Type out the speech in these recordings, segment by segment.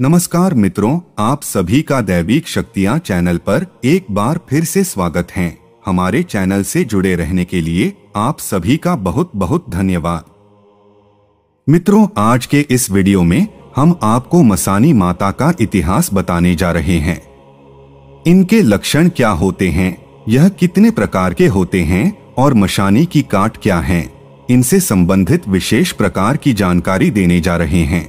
नमस्कार मित्रों आप सभी का दैविक शक्तियाँ चैनल पर एक बार फिर से स्वागत है हमारे चैनल से जुड़े रहने के लिए आप सभी का बहुत बहुत धन्यवाद मित्रों आज के इस वीडियो में हम आपको मसानी माता का इतिहास बताने जा रहे हैं इनके लक्षण क्या होते हैं यह कितने प्रकार के होते हैं और मशानी की काट क्या है इनसे संबंधित विशेष प्रकार की जानकारी देने जा रहे हैं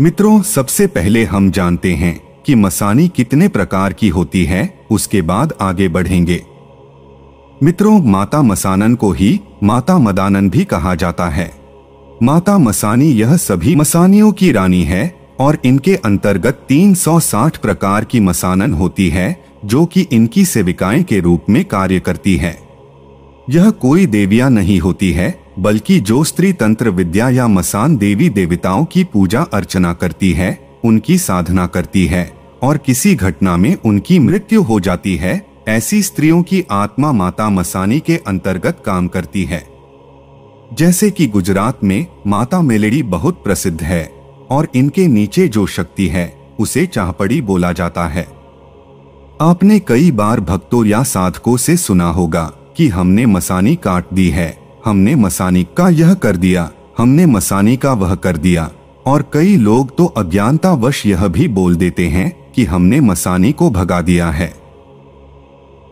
मित्रों सबसे पहले हम जानते हैं कि मसानी कितने प्रकार की होती है उसके बाद आगे बढ़ेंगे मित्रों माता मसानन को ही माता मदानन भी कहा जाता है माता मसानी यह सभी मसानियों की रानी है और इनके अंतर्गत 360 प्रकार की मसानन होती है जो कि इनकी सेविकाएं के रूप में कार्य करती है यह कोई देविया नहीं होती है बल्कि जो स्त्री तंत्र विद्या या मसान देवी देवताओं की पूजा अर्चना करती है उनकी साधना करती है और किसी घटना में उनकी मृत्यु हो जाती है ऐसी स्त्रियों की आत्मा माता मसानी के अंतर्गत काम करती है जैसे कि गुजरात में माता मेलेड़ी बहुत प्रसिद्ध है और इनके नीचे जो शक्ति है उसे चाहपड़ी बोला जाता है आपने कई बार भक्तों या साधकों से सुना होगा कि हमने मसानी काट दी है हमने मसानी का यह कर दिया हमने मसानी का वह कर दिया और कई लोग तो अज्ञानतावश यह भी बोल देते हैं कि हमने मसानी को भगा दिया है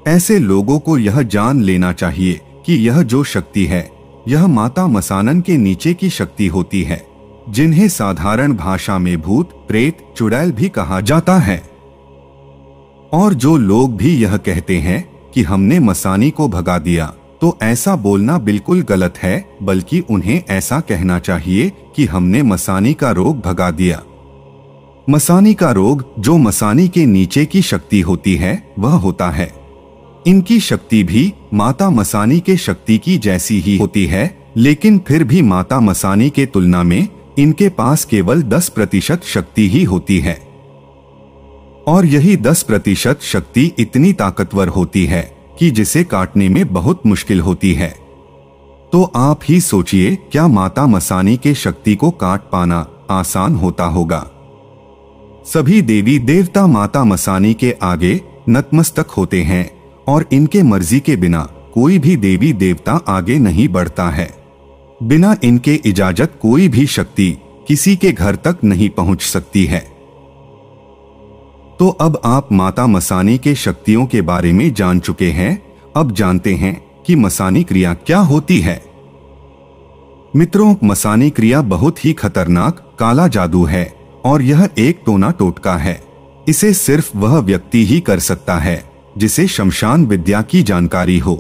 ऐसे लोगों को यह जान लेना चाहिए कि यह जो शक्ति है यह माता मसानन के नीचे की शक्ति होती है जिन्हें साधारण भाषा में भूत प्रेत चुड़ैल भी कहा जाता है और जो लोग भी यह कहते हैं कि हमने मसानी को भगा दिया तो ऐसा बोलना बिल्कुल गलत है बल्कि उन्हें ऐसा कहना चाहिए कि हमने मसानी का रोग भगा दिया मसानी का रोग जो मसानी के नीचे की शक्ति होती है वह होता है इनकी शक्ति भी माता मसानी के शक्ति की जैसी ही होती है लेकिन फिर भी माता मसानी के तुलना में इनके पास केवल 10 प्रतिशत शक्ति ही होती है और यही 10 प्रतिशत शक्ति इतनी ताकतवर होती है कि जिसे काटने में बहुत मुश्किल होती है तो आप ही सोचिए क्या माता मसानी के शक्ति को काट पाना आसान होता होगा सभी देवी देवता माता मसानी के आगे नतमस्तक होते हैं और इनके मर्जी के बिना कोई भी देवी देवता आगे नहीं बढ़ता है बिना इनके इजाजत कोई भी शक्ति किसी के घर तक नहीं पहुंच सकती है तो अब आप माता मसानी के शक्तियों के बारे में जान चुके हैं अब जानते हैं कि मसानी क्रिया क्या होती है मित्रों मसानी क्रिया बहुत ही खतरनाक काला जादू है और यह एक टोना टोटका है इसे सिर्फ वह व्यक्ति ही कर सकता है जिसे शमशान विद्या की जानकारी हो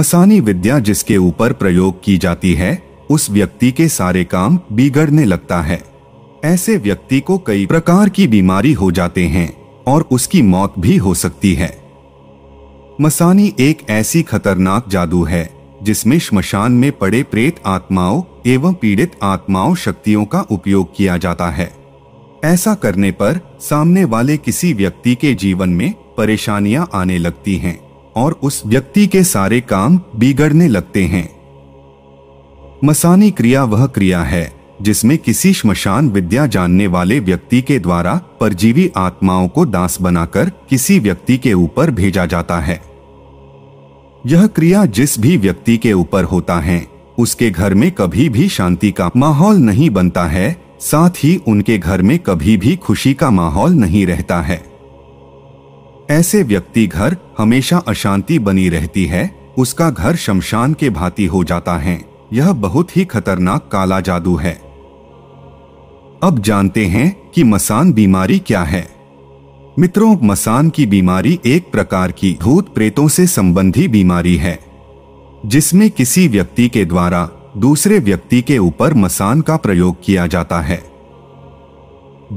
मसानी विद्या जिसके ऊपर प्रयोग की जाती है उस व्यक्ति के सारे काम बिगड़ने लगता है ऐसे व्यक्ति को कई प्रकार की बीमारी हो जाते हैं और उसकी मौत भी हो सकती है मसानी एक ऐसी खतरनाक जादू है जिसमें श्मशान में पड़े प्रेत आत्माओं एवं पीड़ित आत्माओं शक्तियों का उपयोग किया जाता है ऐसा करने पर सामने वाले किसी व्यक्ति के जीवन में परेशानियां आने लगती हैं और उस व्यक्ति के सारे काम बिगड़ने लगते हैं मसानी क्रिया वह क्रिया है जिसमें किसी श्मशान विद्या जानने वाले व्यक्ति के द्वारा परजीवी आत्माओं को दास बनाकर किसी व्यक्ति के ऊपर भेजा जाता है यह क्रिया जिस भी व्यक्ति के ऊपर होता है उसके घर में कभी भी शांति का माहौल नहीं बनता है साथ ही उनके घर में कभी भी खुशी का माहौल नहीं रहता है ऐसे व्यक्ति घर हमेशा अशांति बनी रहती है उसका घर शमशान के भांति हो जाता है यह बहुत ही खतरनाक काला जादू है अब जानते हैं कि मसान बीमारी क्या है मित्रों मसान की बीमारी एक प्रकार की भूत प्रेतों से संबंधी बीमारी है जिसमें किसी व्यक्ति के द्वारा दूसरे व्यक्ति के ऊपर मसान का प्रयोग किया जाता है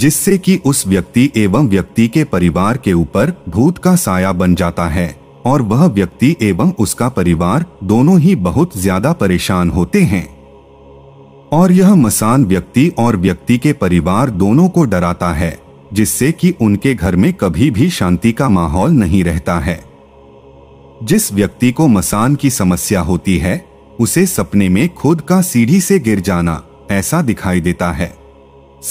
जिससे कि उस व्यक्ति एवं व्यक्ति के परिवार के ऊपर भूत का साया बन जाता है और वह व्यक्ति एवं उसका परिवार दोनों ही बहुत ज्यादा परेशान होते हैं और यह मसान व्यक्ति और व्यक्ति के परिवार दोनों को डराता है जिससे कि उनके घर में कभी भी शांति का माहौल नहीं रहता है जिस व्यक्ति को मसान की समस्या होती है उसे सपने में खुद का सीढ़ी से गिर जाना ऐसा दिखाई देता है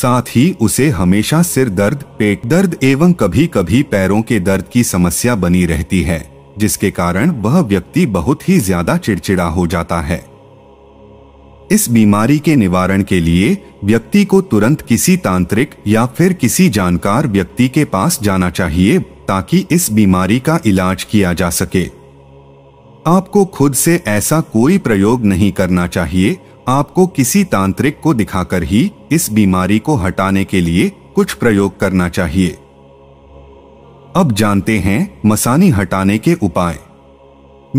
साथ ही उसे हमेशा सिर दर्द पेट दर्द एवं कभी कभी पैरों के दर्द की समस्या बनी रहती है जिसके कारण वह व्यक्ति बहुत ही ज्यादा चिड़चिड़ा हो जाता है इस बीमारी के निवारण के लिए व्यक्ति को तुरंत किसी तांत्रिक या फिर किसी जानकार व्यक्ति के पास जाना चाहिए ताकि इस बीमारी का इलाज किया जा सके आपको खुद से ऐसा कोई प्रयोग नहीं करना चाहिए आपको किसी तांत्रिक को दिखाकर ही इस बीमारी को हटाने के लिए कुछ प्रयोग करना चाहिए अब जानते हैं मसानी हटाने के उपाय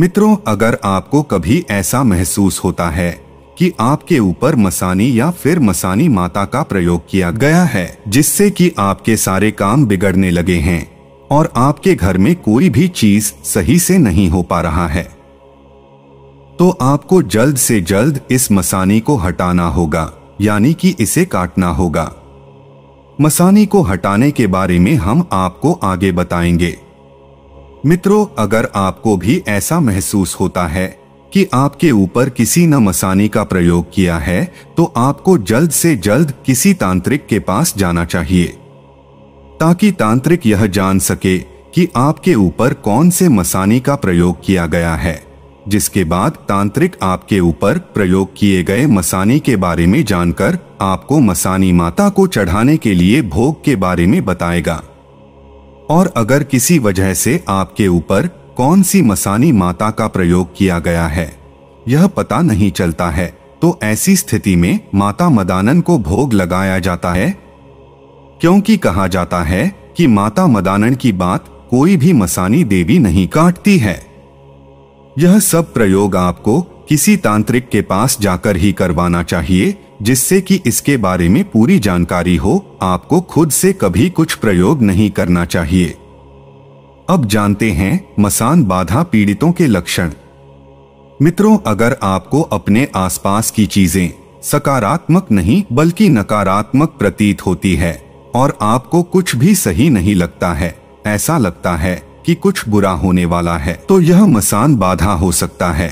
मित्रों अगर आपको कभी ऐसा महसूस होता है कि आपके ऊपर मसानी या फिर मसानी माता का प्रयोग किया गया है जिससे कि आपके सारे काम बिगड़ने लगे हैं और आपके घर में कोई भी चीज सही से नहीं हो पा रहा है तो आपको जल्द से जल्द इस मसानी को हटाना होगा यानी कि इसे काटना होगा मसानी को हटाने के बारे में हम आपको आगे बताएंगे मित्रों अगर आपको भी ऐसा महसूस होता है कि आपके ऊपर किसी न मसानी का प्रयोग किया है तो आपको जल्द से जल्द किसी तांत्रिक के पास जाना चाहिए ताकि तांत्रिक यह जान सके कि आपके ऊपर कौन से मसानी का प्रयोग किया गया है जिसके बाद तांत्रिक आपके ऊपर प्रयोग किए गए मसानी के बारे में जानकर आपको मसानी माता को चढ़ाने के लिए भोग के बारे में बताएगा और अगर किसी वजह से आपके ऊपर कौन सी मसानी माता का प्रयोग किया गया है यह पता नहीं चलता है तो ऐसी स्थिति में माता मदानन को भोग लगाया जाता है क्योंकि कहा जाता है कि माता मदानन की बात कोई भी मसानी देवी नहीं काटती है यह सब प्रयोग आपको किसी तांत्रिक के पास जाकर ही करवाना चाहिए जिससे कि इसके बारे में पूरी जानकारी हो आपको खुद से कभी कुछ प्रयोग नहीं करना चाहिए अब जानते हैं मसान बाधा पीड़ितों के लक्षण मित्रों अगर आपको अपने आसपास की चीजें सकारात्मक नहीं बल्कि नकारात्मक प्रतीत होती है और आपको कुछ भी सही नहीं लगता है ऐसा लगता है कि कुछ बुरा होने वाला है तो यह मसान बाधा हो सकता है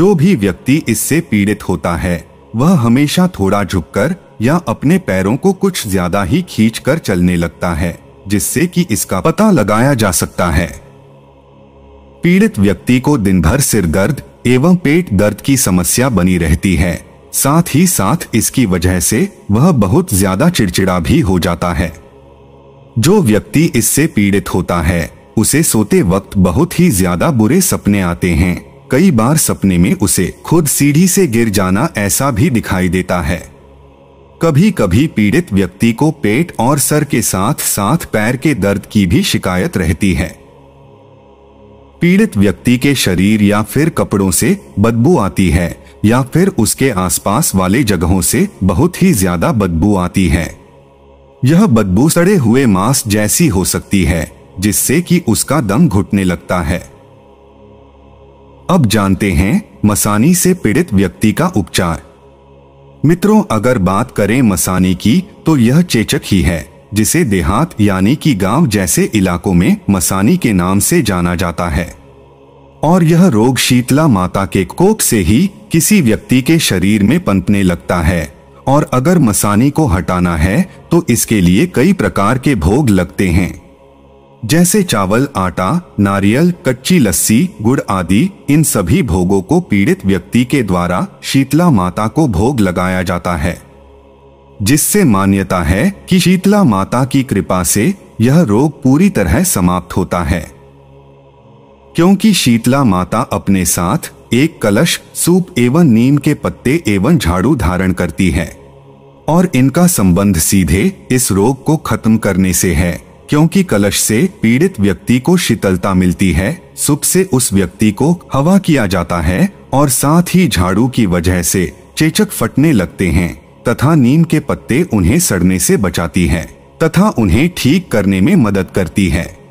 जो भी व्यक्ति इससे पीड़ित होता है वह हमेशा थोड़ा झुककर या अपने पैरों को कुछ ज्यादा ही खींचकर चलने लगता है जिससे कि इसका पता लगाया जा सकता है पीड़ित व्यक्ति को दिन भर सिर दर्द एवं पेट दर्द की समस्या बनी रहती है साथ ही साथ इसकी वजह से वह बहुत ज्यादा चिड़चिड़ा भी हो जाता है जो व्यक्ति इससे पीड़ित होता है उसे सोते वक्त बहुत ही ज्यादा बुरे सपने आते हैं कई बार सपने में उसे खुद सीढ़ी से गिर जाना ऐसा भी दिखाई देता है कभी कभी पीड़ित व्यक्ति को पेट और सर के साथ साथ पैर के दर्द की भी शिकायत रहती है पीड़ित व्यक्ति के शरीर या फिर कपड़ों से बदबू आती है या फिर उसके आसपास वाले जगहों से बहुत ही ज्यादा बदबू आती है यह बदबू सड़े हुए मांस जैसी हो सकती है जिससे कि उसका दम घुटने लगता है अब जानते हैं मसानी से पीड़ित व्यक्ति का उपचार मित्रों अगर बात करें मसानी की तो यह चेचक ही है जिसे देहात यानी कि गांव जैसे इलाकों में मसानी के नाम से जाना जाता है और यह रोग शीतला माता के कोप से ही किसी व्यक्ति के शरीर में पनपने लगता है और अगर मसानी को हटाना है तो इसके लिए कई प्रकार के भोग लगते हैं जैसे चावल आटा नारियल कच्ची लस्सी गुड़ आदि इन सभी भोगों को पीड़ित व्यक्ति के द्वारा शीतला माता को भोग लगाया जाता है जिससे मान्यता है कि शीतला माता की कृपा से यह रोग पूरी तरह समाप्त होता है क्योंकि शीतला माता अपने साथ एक कलश सूप एवं नीम के पत्ते एवं झाड़ू धारण करती है और इनका संबंध सीधे इस रोग को खत्म करने से है क्योंकि कलश से पीड़ित व्यक्ति को शीतलता मिलती है सुख से उस व्यक्ति को हवा किया जाता है और साथ ही झाड़ू की वजह से चेचक फटने लगते हैं तथा नीम के पत्ते उन्हें सड़ने से बचाती है तथा उन्हें ठीक करने में मदद करती है